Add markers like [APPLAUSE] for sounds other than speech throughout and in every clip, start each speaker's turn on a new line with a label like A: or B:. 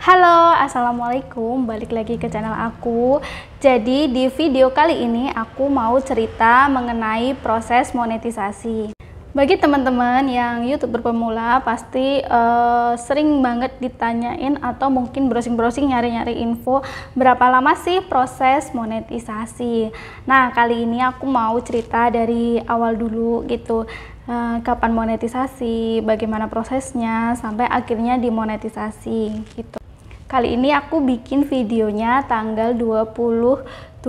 A: Halo, Assalamualaikum, balik lagi ke channel aku Jadi di video kali ini aku mau cerita mengenai proses monetisasi Bagi teman-teman yang YouTube berpemula pasti uh, sering banget ditanyain atau mungkin browsing-browsing nyari-nyari info Berapa lama sih proses monetisasi Nah kali ini aku mau cerita dari awal dulu gitu eh, kapan monetisasi, bagaimana prosesnya sampai akhirnya dimonetisasi gitu. Kali ini aku bikin videonya tanggal 27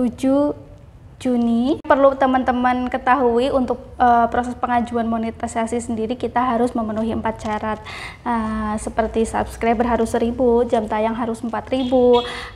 A: Juni. Perlu teman-teman ketahui untuk uh, proses pengajuan monetisasi sendiri kita harus memenuhi empat syarat uh, seperti subscriber harus 1000, jam tayang harus 4000,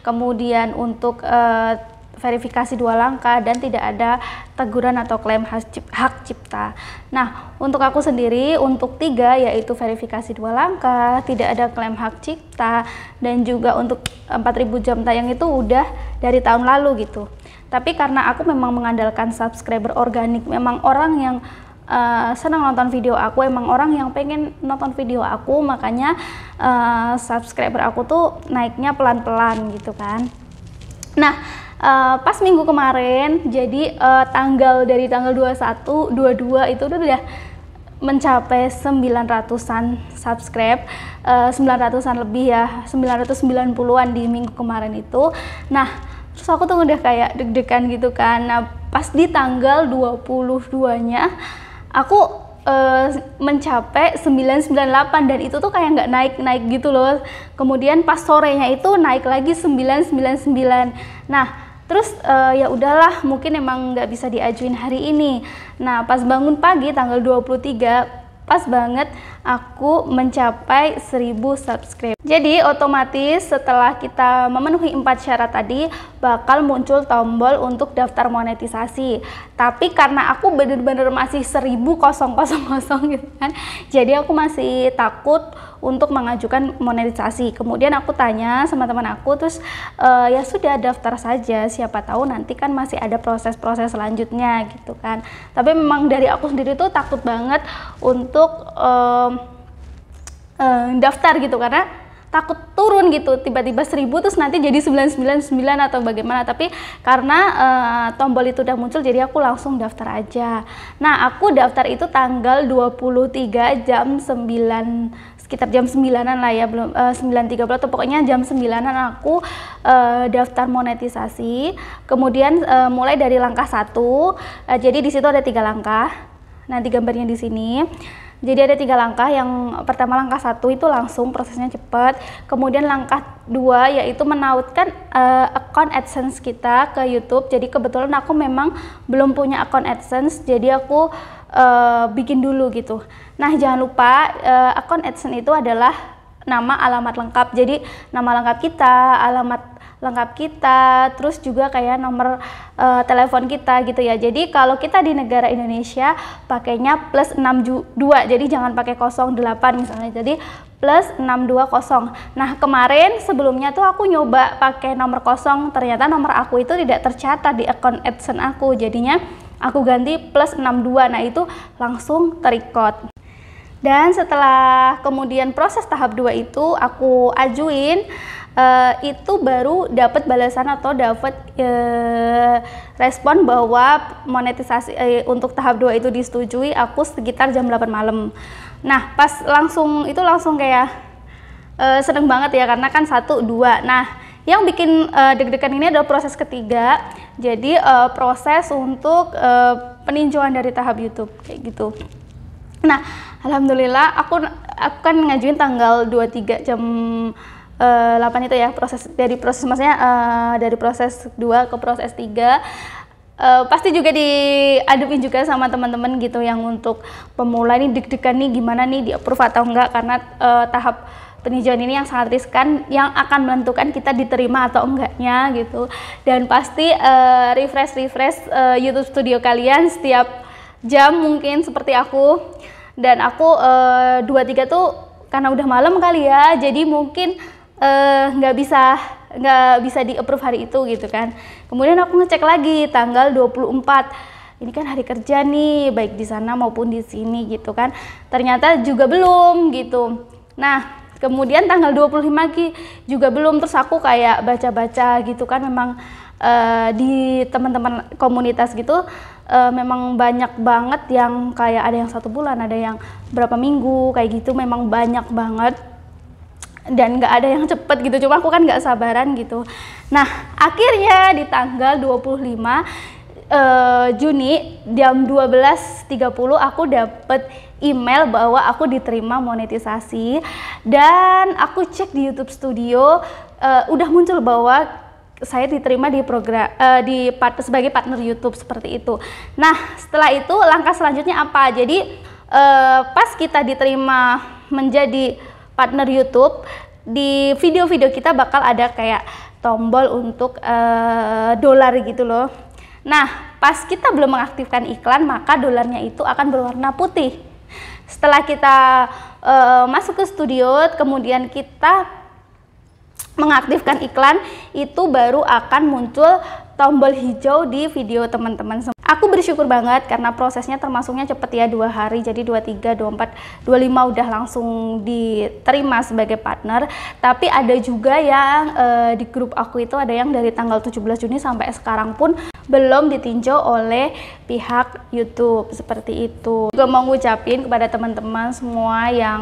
A: kemudian untuk uh, verifikasi dua langkah dan tidak ada teguran atau klaim hak cipta. Nah, untuk aku sendiri untuk tiga yaitu verifikasi dua langkah, tidak ada klaim hak cipta dan juga untuk 4000 jam tayang itu udah dari tahun lalu gitu. Tapi karena aku memang mengandalkan subscriber organik, memang orang yang uh, senang nonton video aku, emang orang yang pengen nonton video aku, makanya uh, subscriber aku tuh naiknya pelan-pelan gitu kan. Nah, uh, pas minggu kemarin jadi uh, tanggal dari tanggal 21, 22 itu udah udah mencapai 900-an subscribe, uh, eh, 900-an lebih ya, 990-an di minggu kemarin itu. Nah, terus aku tuh udah kayak deg-degan gitu kan. Nah, pas di tanggal 22-nya aku uh, mencapai 998 dan itu tuh kayak nggak naik-naik gitu loh. Kemudian pas sorenya itu naik lagi 999. Nah, Terus uh, ya udahlah, mungkin emang nggak bisa diajuin hari ini. Nah, pas bangun pagi tanggal 23, pas banget aku mencapai 1000 subscribe. Jadi otomatis setelah kita memenuhi empat syarat tadi bakal muncul tombol untuk daftar monetisasi. Tapi karena aku bener-bener masih 1000 kosong kosong [LAUGHS] gitu kan. Jadi aku masih takut untuk mengajukan monetisasi. Kemudian aku tanya sama teman aku terus e, ya sudah daftar saja siapa tahu nanti kan masih ada proses-proses selanjutnya gitu kan. Tapi memang dari aku sendiri tuh takut banget untuk um, uh, daftar gitu karena takut turun gitu tiba-tiba seribu terus nanti jadi 999 atau bagaimana tapi karena uh, tombol itu udah muncul jadi aku langsung daftar aja nah aku daftar itu tanggal 23 jam 9 sekitar jam 9-an lah ya belum eh, uh, 9.30 atau pokoknya jam 9-an aku uh, daftar monetisasi kemudian uh, mulai dari langkah satu uh, jadi di situ ada tiga langkah nanti gambarnya di sini jadi ada tiga langkah. Yang pertama langkah satu itu langsung prosesnya cepat. Kemudian langkah dua yaitu menautkan uh, account AdSense kita ke YouTube. Jadi kebetulan aku memang belum punya account AdSense, jadi aku uh, bikin dulu gitu. Nah jangan lupa uh, account AdSense itu adalah nama alamat lengkap. Jadi nama lengkap kita, alamat lengkap kita, terus juga kayak nomor uh, telepon kita gitu ya. Jadi kalau kita di negara Indonesia pakainya plus 62, jadi jangan pakai 08 misalnya. Jadi plus 620. Nah kemarin sebelumnya tuh aku nyoba pakai nomor kosong, ternyata nomor aku itu tidak tercatat di account AdSense aku, jadinya aku ganti plus 62. Nah itu langsung terikot. Dan setelah kemudian proses tahap 2 itu aku ajuin Uh, itu baru dapat balasan atau dapat uh, eh, respon bahwa monetisasi uh, untuk tahap 2 itu disetujui aku sekitar jam 8 malam. Nah, pas langsung itu langsung kayak uh, seneng banget ya karena kan satu dua. Nah, yang bikin uh, deg-degan ini adalah proses ketiga. Jadi uh, proses untuk uh, peninjauan dari tahap YouTube kayak gitu. Nah, alhamdulillah aku aku kan ngajuin tanggal 23 jam uh, eh, 8 itu ya proses dari proses maksudnya uh, dari proses 2 ke proses 3 Uh, eh, pasti juga diadepin juga sama teman-teman gitu yang untuk pemula ini deg-degan nih gimana nih di approve atau enggak karena uh, tahap peninjauan ini yang sangat riskan yang akan menentukan kita diterima atau enggaknya gitu dan pasti refresh-refresh uh, uh, YouTube Studio kalian setiap jam mungkin seperti aku dan aku eh, dua e, tiga tuh karena udah malam kali ya jadi mungkin eh, nggak e, bisa nggak bisa di approve hari itu gitu kan kemudian aku ngecek lagi tanggal 24 ini kan hari kerja nih baik di sana maupun di sini gitu kan ternyata juga belum gitu nah kemudian tanggal 25 juga belum terus aku kayak baca-baca gitu kan memang uh, di teman-teman komunitas gitu uh, memang banyak banget yang kayak ada yang satu bulan, ada yang berapa minggu kayak gitu memang banyak banget dan nggak ada yang cepet gitu cuma aku kan nggak sabaran gitu nah akhirnya di tanggal 25 uh, eh, Juni jam 12.30 aku dapet email bahwa aku diterima monetisasi dan aku cek di YouTube Studio uh, udah muncul bahwa saya diterima di program uh, eh, di part, sebagai partner YouTube seperti itu. Nah, setelah itu langkah selanjutnya apa? Jadi uh, pas kita diterima menjadi partner YouTube, di video-video kita bakal ada kayak tombol untuk uh, dolar gitu loh. Nah, pas kita belum mengaktifkan iklan, maka dolarnya itu akan berwarna putih. Setelah kita uh, masuk ke studio, kemudian kita mengaktifkan iklan itu baru akan muncul tombol hijau di video teman-teman semua. Aku bersyukur banget karena prosesnya termasuknya cepet ya dua hari jadi 23, 24, 25 udah langsung diterima sebagai partner tapi ada juga yang e, di grup aku itu ada yang dari tanggal 17 Juni sampai sekarang pun belum ditinjau oleh pihak YouTube seperti itu. Juga mau ngucapin kepada teman-teman semua yang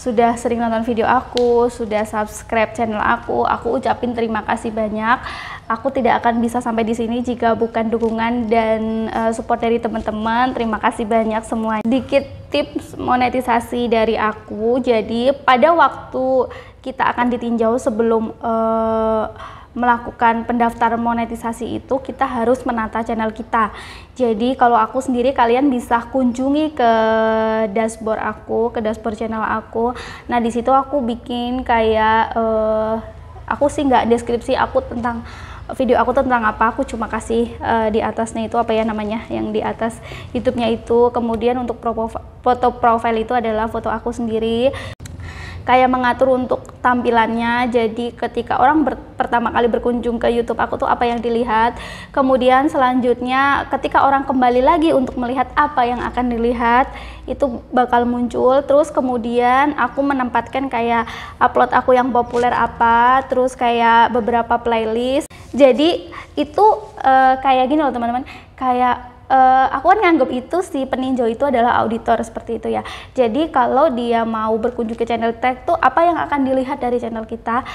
A: sudah sering nonton video aku, sudah subscribe channel aku. Aku ucapin terima kasih banyak. Aku tidak akan bisa sampai di sini jika bukan dukungan dan eh, support dari teman-teman. Terima kasih banyak semuanya. Dikit tips monetisasi dari aku. Jadi pada waktu kita akan ditinjau sebelum uh, melakukan pendaftar monetisasi itu kita harus menata channel kita. Jadi kalau aku sendiri kalian bisa kunjungi ke dashboard aku, ke dashboard channel aku. Nah disitu aku bikin kayak uh, aku sih nggak deskripsi aku tentang video aku tentang apa aku cuma kasih uh, di atasnya itu apa ya namanya yang di atas YouTube-nya itu kemudian untuk foto profile itu adalah foto aku sendiri kayak mengatur untuk tampilannya. Jadi ketika orang ber, pertama kali berkunjung ke YouTube aku tuh apa yang dilihat. Kemudian selanjutnya ketika orang kembali lagi untuk melihat apa yang akan dilihat itu bakal muncul. Terus kemudian aku menempatkan kayak upload aku yang populer apa, terus kayak beberapa playlist. Jadi itu uh, kayak gini loh teman-teman. Kayak uh, aku kan nganggap itu si peninjau itu adalah auditor seperti itu ya. Jadi kalau dia mau berkunjung ke channel tech tuh apa yang akan dilihat dari channel kita benar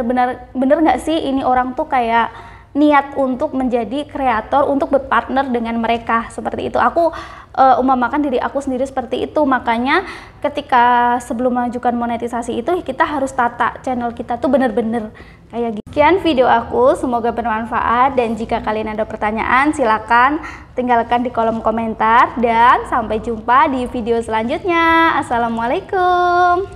A: eh, benar-benar benar nggak sih ini orang tuh kayak niat untuk menjadi kreator untuk berpartner dengan mereka seperti itu. Aku uh, umamakan diri aku sendiri seperti itu. Makanya ketika sebelum mengajukan monetisasi itu kita harus tata channel kita tuh benar-benar kayak gitu. Sekian video aku, semoga bermanfaat dan jika kalian ada pertanyaan silakan tinggalkan di kolom komentar dan sampai jumpa di video selanjutnya. Assalamualaikum.